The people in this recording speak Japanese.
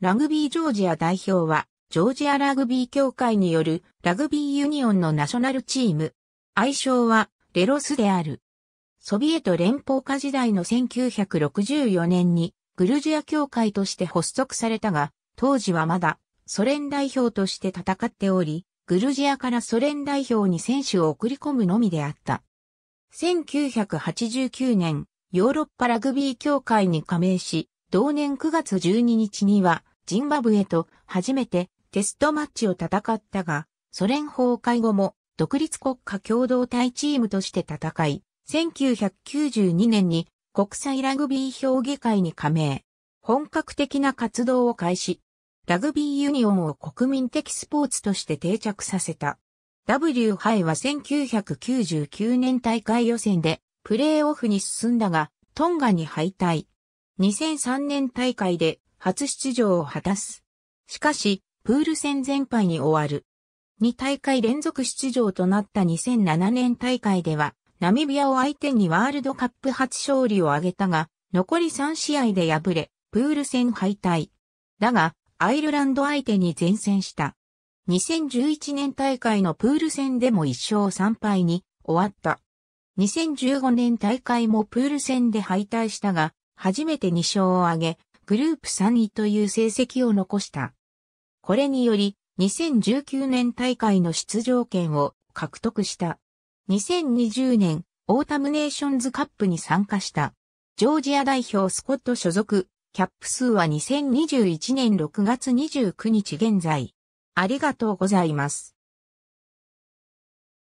ラグビージョージア代表は、ジョージアラグビー協会によるラグビーユニオンのナショナルチーム。愛称はレロスである。ソビエト連邦下時代の1964年にグルジア協会として発足されたが、当時はまだソ連代表として戦っており、グルジアからソ連代表に選手を送り込むのみであった。1989年、ヨーロッパラグビー協会に加盟し、同年9月12日には、ジンバブエと初めてテストマッチを戦ったが、ソ連崩壊後も独立国家共同体チームとして戦い、1992年に国際ラグビー評議会に加盟。本格的な活動を開始。ラグビーユニオンを国民的スポーツとして定着させた。W 杯は1999年大会予選でプレーオフに進んだが、トンガに敗退。2003年大会で初出場を果たす。しかし、プール戦全敗に終わる。2大会連続出場となった2007年大会では、ナミビアを相手にワールドカップ初勝利を挙げたが、残り3試合で敗れ、プール戦敗退。だが、アイルランド相手に前線した。2011年大会のプール戦でも1勝3敗に終わった。2015年大会もプール戦で敗退したが、初めて2勝を挙げ、グループ3位という成績を残した。これにより、2019年大会の出場権を獲得した。2020年、オータムネーションズカップに参加した。ジョージア代表スコット所属、キャップ数は2021年6月29日現在。ありがとうございます。